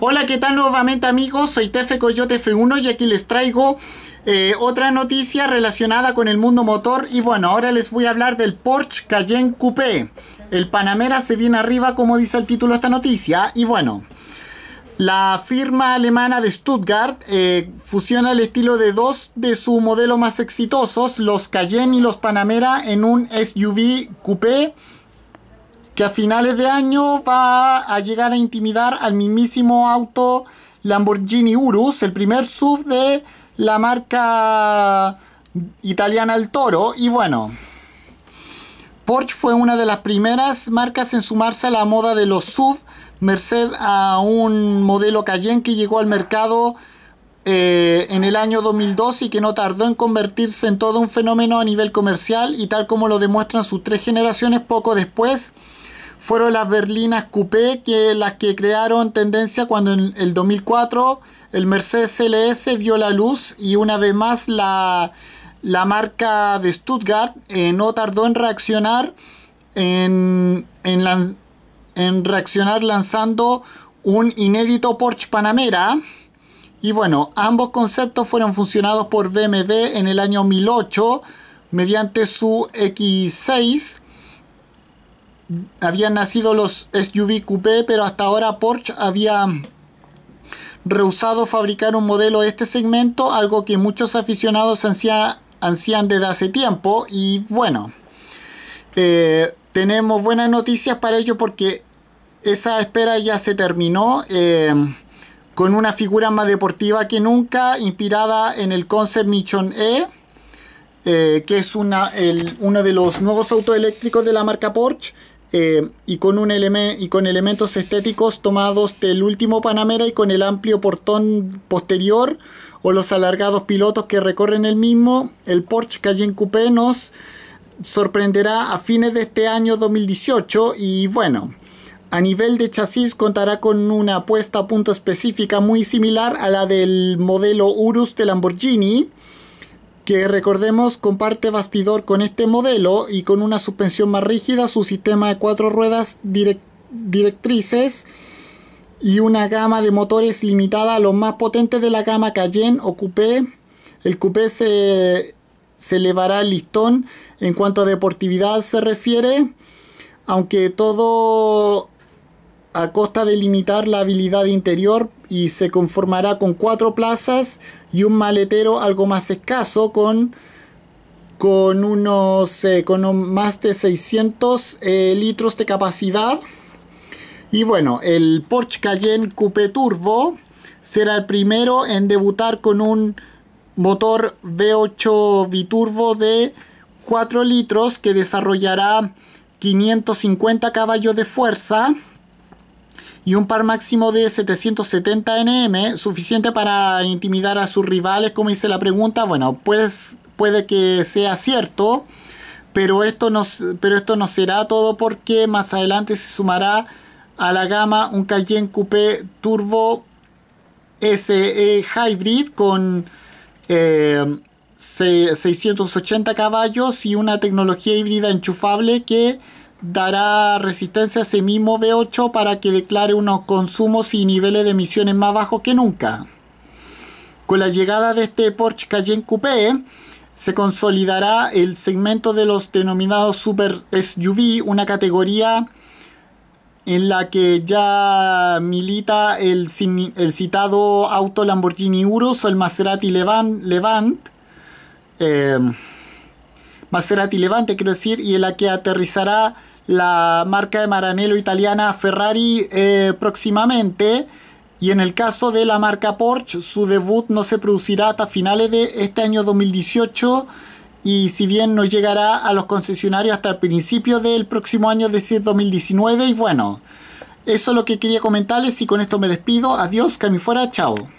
Hola, ¿qué tal nuevamente amigos? Soy Tefe Coyote F1 y aquí les traigo eh, otra noticia relacionada con el mundo motor. Y bueno, ahora les voy a hablar del Porsche Cayenne Coupé. El Panamera se viene arriba, como dice el título de esta noticia. Y bueno, la firma alemana de Stuttgart eh, fusiona el estilo de dos de sus modelos más exitosos, los Cayenne y los Panamera, en un SUV coupé que a finales de año va a llegar a intimidar al mismísimo auto Lamborghini Urus, el primer SUV de la marca italiana El Toro. Y bueno, Porsche fue una de las primeras marcas en sumarse a la moda de los SUV, merced a un modelo Cayenne que llegó al mercado eh, en el año 2002 y que no tardó en convertirse en todo un fenómeno a nivel comercial y tal como lo demuestran sus tres generaciones poco después fueron las berlinas coupé que las que crearon tendencia cuando en el 2004 el Mercedes LS vio la luz y una vez más la, marca de Stuttgart eh, no tardó en reaccionar en, en, en reaccionar lanzando un inédito Porsche Panamera y bueno, ambos conceptos fueron funcionados por BMW en el año 2008 mediante su X6 habían nacido los SUV coupé, pero hasta ahora Porsche había rehusado fabricar un modelo de este segmento, algo que muchos aficionados ansían desde hace tiempo. Y bueno, eh, tenemos buenas noticias para ello porque esa espera ya se terminó. Eh, con una figura más deportiva que nunca, inspirada en el concept Mission E, eh, que es una, uno de los nuevos autos eléctricos de la marca Porsche, eh, y, con y con elementos estéticos tomados del último Panamera y con el amplio portón posterior o los alargados pilotos que recorren el mismo, el Porsche Cayenne Coupé nos sorprenderá a fines de este año 2018 y bueno, a nivel de chasis contará con una puesta a punto específica muy similar a la del modelo Urus de Lamborghini que recordemos comparte bastidor con este modelo y con una suspensión más rígida, su sistema de cuatro ruedas directrices y una gama de motores limitada a los más potentes de la gama Cayenne o Coupé. El Coupé se, se elevará el listón en cuanto a deportividad se refiere, aunque todo a costa de limitar la habilidad interior y se conformará con cuatro plazas y un maletero algo más escaso con, unos eh, más de 600 eh, litros de capacidad y bueno el Porsche Cayenne Coupe Turbo será el primero en debutar con un motor V8 biturbo de 4 litros que desarrollará 550 caballos de fuerza y un par máximo de 770 NM, suficiente para intimidar a sus rivales, como dice la pregunta. Bueno, pues puede que sea cierto, pero esto no, pero esto no será todo porque más adelante se sumará a la gama un Cayenne Coupé Turbo SE Hybrid con 680 eh, caballos y una tecnología híbrida enchufable que dará resistencia a ese mismo B8 para que declare unos consumos y niveles de emisiones más bajos que nunca. Con la llegada de este Porsche Cayenne Coupé, se consolidará el segmento de los denominados Super SUV, una categoría en la que ya milita el, citado auto Lamborghini Urus o el Maserati Levant, eh, Maserati Levante, quiero decir, y en la que aterrizará la marca de Maranello italiana Ferrari eh, próximamente. Y en el caso de la marca Porsche, su debut no se producirá hasta finales de este año 2018 y si bien no llegará a los concesionarios hasta el principio del próximo año, decir, 2019. Y bueno, eso es lo que quería comentarles y con esto me despido. Adiós, que fuera, chao.